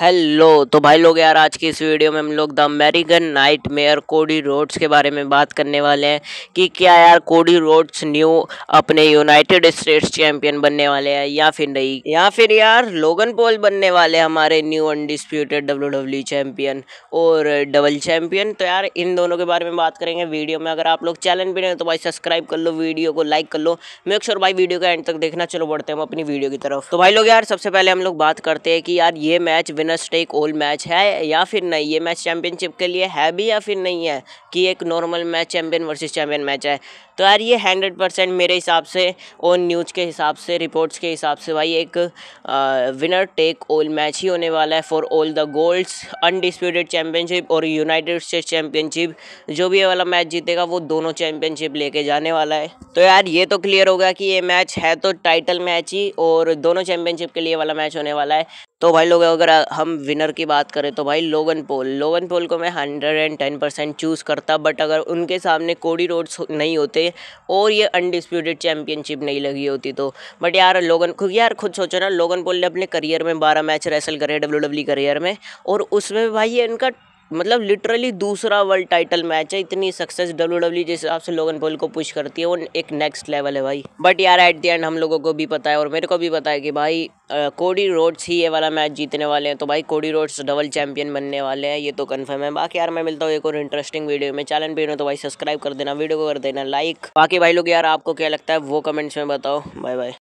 hello तो भाई लोग यार आज की इस वीडियो में हम लोग the American nightmare Cody Rhodes के बारे में बात करने वाले हैं कि क्या यार कोडी रोड्स न्यू अपने यूनाइटेड स्टेट्स चैंपियन बनने वाले हैं या फिर नहीं या फिर यार लोगन पोल बनने वाले हमारे new undisputed W W champion और डबल चैंपियन तो यार इन दोनों के बारे में बात करेंगे वीडियो में अगर आप लोग चैनल भी नहीं तो भाई सब्सक्राइब कर लो वीडियो को लाइक कर लो मेक श्योर भाई वीडियो का एंड तक देखना चलो बढ़ते हम अपनी वीडियो की तरफ तो भाई लोग यार सबसे पहले हम लोग बात करते हैं कि यार ये match win winners take all match है या फिर नहीं ये मैच चैम्पियनशिप के लिए है भी या फिर नहीं है कि एक normal match champion versus champion match है तो यार ये हंड्रेड परसेंट मेरे हिसाब से ओन न्यूज़ के हिसाब से रिपोर्ट्स के हिसाब से भाई एक विनर टेक ऑल मैच ही होने वाला है for all the golds undisputed championship और यूनाइटेड स्टेट्स चैम्पियनशिप जो भी ये वाला मैच जीतेगा वो दोनों चैम्पियनशिप लेके जाने वाला है तो यार ये तो क्लियर होगा कि ये मैच है तो टाइटल मैच ही और दोनों चैम्पियनशिप के लिए वाला मैच होने वाला है तो भाई लोग अगर हम विनर की बात करें तो भाई लोगन पोल लोगन पोल को मैं hundred and ten percent choose करता बट अगर उनके सामने कोडी रोड्स नहीं होते और ये अनडिस्प्यूटेड चैम्पियनशिप नहीं लगी होती तो बट यार लोगन खुद यार खुद सोचो ना लोगन पोल ने अपने करियर में बारह मैच रेसल करे डब्ल्यू डब्ल्यू करियर में और उसमें भाई ये इनका मतलब लिटरली दूसरा वर्ल्ड टाइटल मैच है इतनी सक्सेस डब्ल्यू डब्ल्यू जिस हिसाब से लोगन पॉल को पुश करती है वो एक नेक्स्ट लेवल है भाई बट यार एट द एंड हम लोगों को भी पता है और मेरे को भी पता है कि भाई कोडी रोड्स ही ये वाला मैच जीतने वाले हैं तो भाई कोडी रोड्स डबल चैंपियन बनने वाले हैं ये तो कन्फर्म है बाकी यार मैं मिलता हूँ एक और इंटरेस्टिंग वीडियो में चैनल पर तो भाई सब्सक्राइब कर देना वीडियो को कर देना लाइक बाकी भाई लोग यार आपको क्या लगता है वो कमेंट्स में बताओ बाय बाय